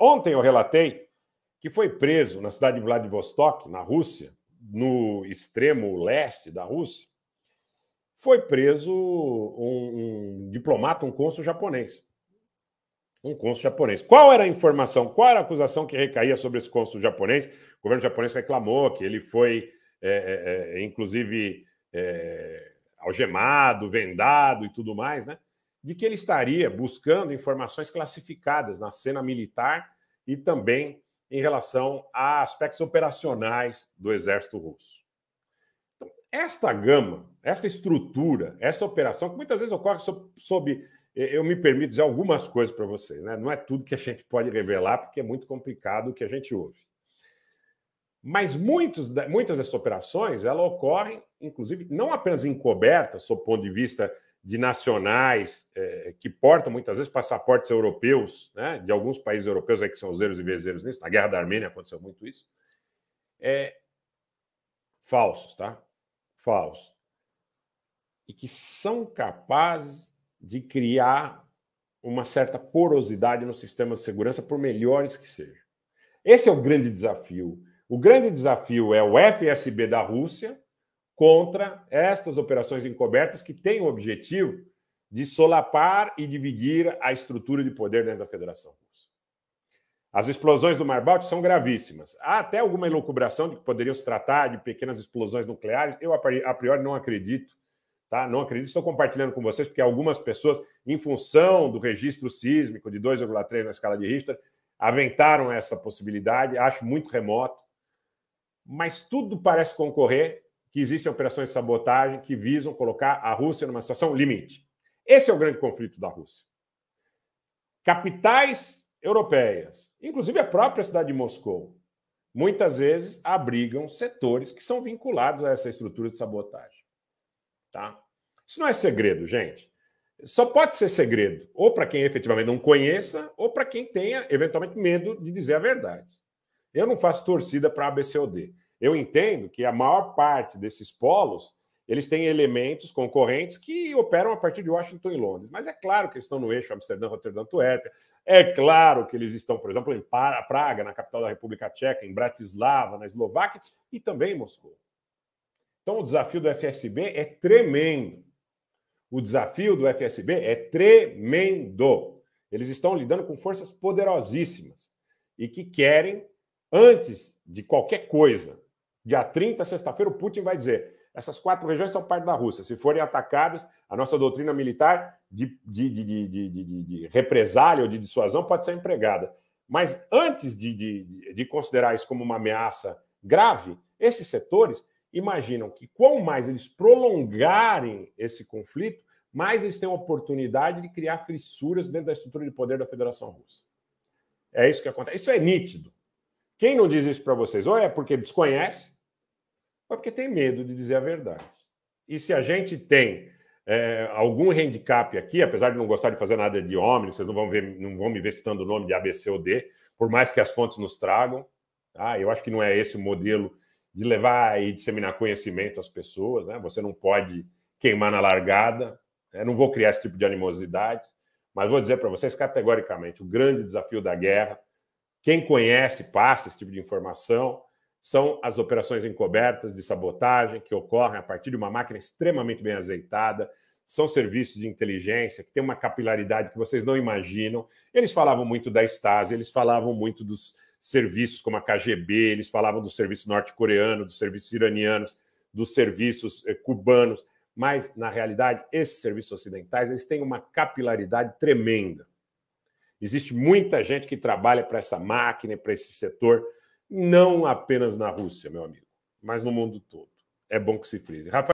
Ontem eu relatei que foi preso na cidade de Vladivostok, na Rússia, no extremo leste da Rússia, foi preso um, um diplomata, um cônsul japonês. Um cônsul japonês. Qual era a informação, qual era a acusação que recaía sobre esse cônsul japonês? O governo japonês reclamou que ele foi, é, é, é inclusive, é, algemado, vendado e tudo mais, né? de que ele estaria buscando informações classificadas na cena militar e também em relação a aspectos operacionais do exército russo. Então, esta gama, esta estrutura, essa operação, que muitas vezes ocorre sob, sob eu me permito dizer algumas coisas para vocês, né? não é tudo que a gente pode revelar, porque é muito complicado o que a gente ouve. Mas muitos, muitas dessas operações ela ocorrem, inclusive, não apenas encobertas, sob o ponto de vista de nacionais é, que portam muitas vezes passaportes europeus, né, de alguns países europeus aí que são zeros e vezeiros nisso. Na Guerra da Armênia aconteceu muito isso. É, falsos, tá? Falsos. E que são capazes de criar uma certa porosidade no sistema de segurança, por melhores que sejam. Esse é o grande desafio. O grande desafio é o FSB da Rússia, contra estas operações encobertas que têm o objetivo de solapar e dividir a estrutura de poder dentro da Federação Russa. As explosões do Mar Báltico são gravíssimas. Há até alguma elucubração de que poderiam se tratar de pequenas explosões nucleares. Eu, a priori, não acredito. Tá? Não acredito, estou compartilhando com vocês, porque algumas pessoas, em função do registro sísmico de 2,3 na escala de Richter, aventaram essa possibilidade. Acho muito remoto. Mas tudo parece concorrer que existem operações de sabotagem que visam colocar a Rússia numa situação limite. Esse é o grande conflito da Rússia. Capitais europeias, inclusive a própria cidade de Moscou, muitas vezes abrigam setores que são vinculados a essa estrutura de sabotagem. Tá? Isso não é segredo, gente. Só pode ser segredo, ou para quem efetivamente não conheça, ou para quem tenha eventualmente medo de dizer a verdade. Eu não faço torcida para A, B, eu entendo que a maior parte desses polos eles têm elementos concorrentes que operam a partir de Washington e Londres. Mas é claro que eles estão no eixo Amsterdã, Roterdã, Antuérpia. É claro que eles estão, por exemplo, em Praga, na capital da República Tcheca, em Bratislava, na Eslováquia e também em Moscou. Então o desafio do FSB é tremendo. O desafio do FSB é tremendo. Eles estão lidando com forças poderosíssimas e que querem, antes de qualquer coisa, Dia 30, sexta-feira, o Putin vai dizer: essas quatro regiões são parte da Rússia. Se forem atacadas, a nossa doutrina militar de, de, de, de, de represália ou de dissuasão pode ser empregada. Mas antes de considerar isso como uma ameaça grave, esses setores imaginam que quanto mais eles prolongarem esse conflito, mais eles têm a oportunidade de criar fissuras dentro da estrutura de poder da Federação Russa. É isso que acontece. Isso é nítido. Quem não diz isso para vocês, ou é porque desconhece, mas porque tem medo de dizer a verdade. E se a gente tem é, algum handicap aqui, apesar de não gostar de fazer nada de homem, vocês não vão, ver, não vão me ver citando o nome de ABC ou D, por mais que as fontes nos tragam. Tá? Eu acho que não é esse o modelo de levar e disseminar conhecimento às pessoas. Né? Você não pode queimar na largada. Né? Não vou criar esse tipo de animosidade, mas vou dizer para vocês categoricamente: o grande desafio da guerra, quem conhece, passa esse tipo de informação são as operações encobertas de sabotagem que ocorrem a partir de uma máquina extremamente bem azeitada. São serviços de inteligência que têm uma capilaridade que vocês não imaginam. Eles falavam muito da Stasi, eles falavam muito dos serviços como a KGB, eles falavam do serviço norte-coreano, dos serviços iranianos, dos serviços eh, cubanos. Mas, na realidade, esses serviços ocidentais eles têm uma capilaridade tremenda. Existe muita gente que trabalha para essa máquina, para esse setor não apenas na Rússia, meu amigo, mas no mundo todo. É bom que se frise. Rafael